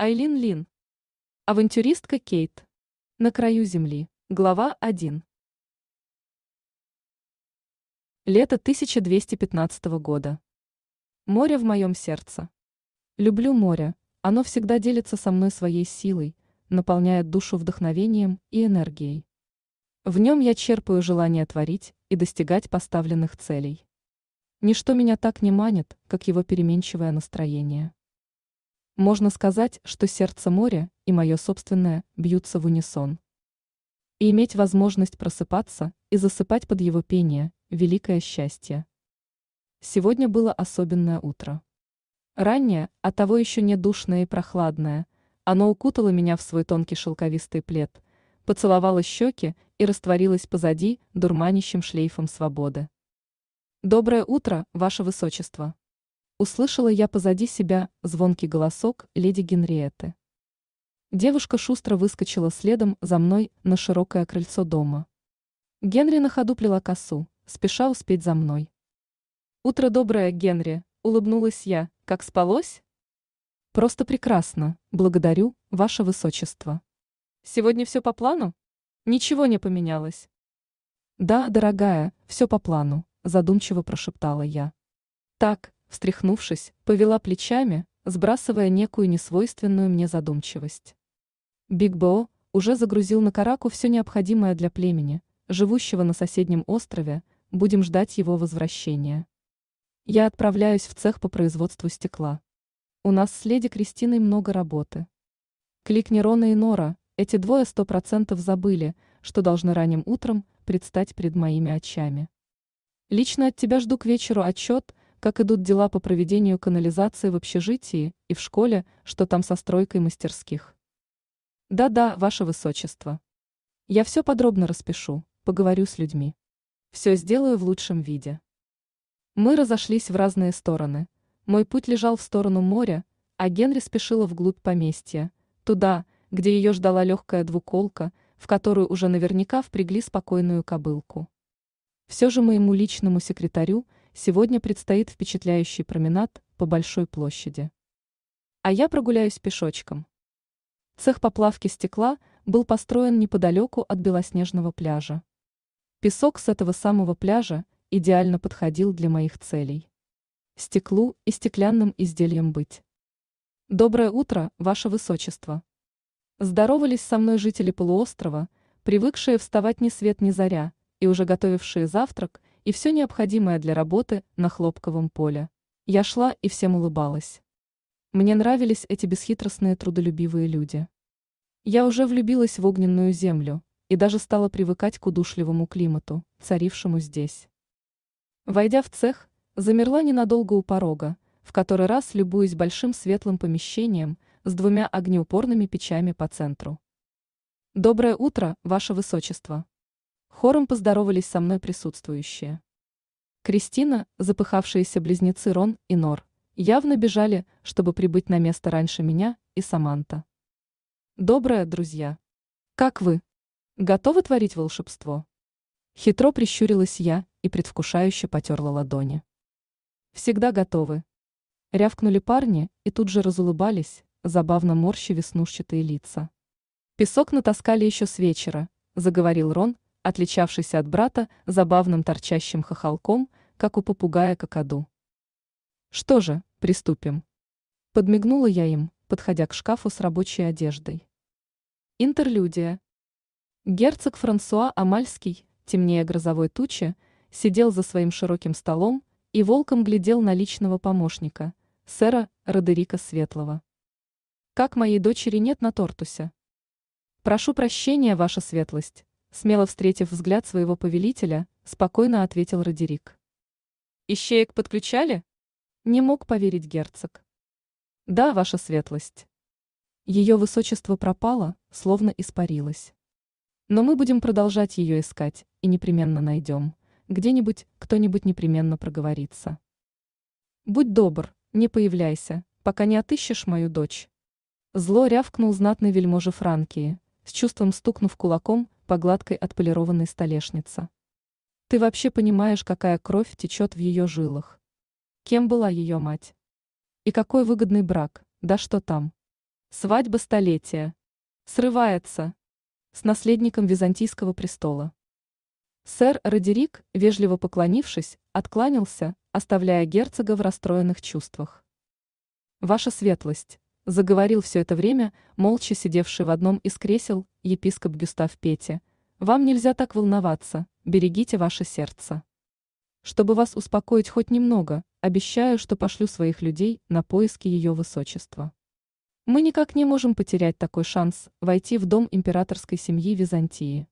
Айлин Лин. Авантюристка Кейт. На краю земли. Глава 1. Лето 1215 года. Море в моем сердце. Люблю море, оно всегда делится со мной своей силой, наполняет душу вдохновением и энергией. В нем я черпаю желание творить и достигать поставленных целей. Ничто меня так не манит, как его переменчивое настроение. Можно сказать, что сердце моря и мое собственное бьются в унисон. И иметь возможность просыпаться и засыпать под его пение – великое счастье. Сегодня было особенное утро. Раннее, а того еще не душное и прохладное, оно укутало меня в свой тонкий шелковистый плед, поцеловало щеки и растворилось позади дурманящим шлейфом свободы. Доброе утро, Ваше Высочество! услышала я позади себя звонкий голосок леди Генриетты. Девушка шустро выскочила следом за мной на широкое крыльцо дома. Генри на ходу плела косу, спеша успеть за мной. «Утро доброе, Генри!» — улыбнулась я. «Как спалось?» «Просто прекрасно. Благодарю, ваше высочество». «Сегодня все по плану? Ничего не поменялось?» «Да, дорогая, все по плану», — задумчиво прошептала я. «Так, встряхнувшись, повела плечами, сбрасывая некую несвойственную мне задумчивость. Биг Бо уже загрузил на Караку все необходимое для племени, живущего на соседнем острове, будем ждать его возвращения. Я отправляюсь в цех по производству стекла. У нас с леди Кристиной много работы. Кликни Рона и Нора, эти двое сто процентов забыли, что должны ранним утром предстать перед моими очами. Лично от тебя жду к вечеру отчет как идут дела по проведению канализации в общежитии и в школе, что там со стройкой мастерских. Да-да, ваше высочество. Я все подробно распишу, поговорю с людьми. Все сделаю в лучшем виде. Мы разошлись в разные стороны. Мой путь лежал в сторону моря, а Генри спешила вглубь поместья, туда, где ее ждала легкая двуколка, в которую уже наверняка впрягли спокойную кобылку. Все же моему личному секретарю – Сегодня предстоит впечатляющий променад по Большой площади. А я прогуляюсь пешочком. Цех поплавки стекла был построен неподалеку от белоснежного пляжа. Песок с этого самого пляжа идеально подходил для моих целей. Стеклу и стеклянным изделием быть. Доброе утро, Ваше Высочество. Здоровались со мной жители полуострова, привыкшие вставать ни свет ни заря, и уже готовившие завтрак – и все необходимое для работы на хлопковом поле. Я шла и всем улыбалась. Мне нравились эти бесхитростные трудолюбивые люди. Я уже влюбилась в огненную землю и даже стала привыкать к удушливому климату, царившему здесь. Войдя в цех, замерла ненадолго у порога, в который раз любуюсь большим светлым помещением с двумя огнеупорными печами по центру. Доброе утро, Ваше Высочество! хором поздоровались со мной присутствующие. Кристина, запыхавшиеся близнецы Рон и Нор, явно бежали, чтобы прибыть на место раньше меня и Саманта. Доброе, друзья! Как вы? Готовы творить волшебство? Хитро прищурилась я и предвкушающе потерла ладони. Всегда готовы. Рявкнули парни и тут же разулыбались, забавно морщи веснушчатые лица. Песок натаскали еще с вечера, заговорил Рон, отличавшийся от брата забавным торчащим хохолком, как у попугая какаду. «Что же, приступим?» Подмигнула я им, подходя к шкафу с рабочей одеждой. Интерлюдия. Герцог Франсуа Амальский, темнее грозовой тучи, сидел за своим широким столом и волком глядел на личного помощника, сэра Родерика Светлого. «Как моей дочери нет на тортусе?» «Прошу прощения, ваша светлость», смело встретив взгляд своего повелителя, спокойно ответил Родерик. «Ищеек подключали?» Не мог поверить герцог. «Да, ваша светлость». Ее высочество пропало, словно испарилось. Но мы будем продолжать ее искать и непременно найдем. Где-нибудь кто-нибудь непременно проговорится. Будь добр, не появляйся, пока не отыщешь мою дочь. Зло рявкнул знатный вельможа Франкии, с чувством стукнув кулаком по гладкой отполированной столешнице. Ты вообще понимаешь, какая кровь течет в ее жилах? Кем была ее мать? И какой выгодный брак, да что там? Свадьба столетия. Срывается. С наследником византийского престола. Сэр Родерик, вежливо поклонившись, откланялся, оставляя герцога в расстроенных чувствах. «Ваша светлость, заговорил все это время, молча сидевший в одном из кресел, епископ Гюстав Пети. «Вам нельзя так волноваться, берегите ваше сердце. Чтобы вас успокоить хоть немного, обещаю, что пошлю своих людей на поиски ее высочества. Мы никак не можем потерять такой шанс войти в дом императорской семьи Византии».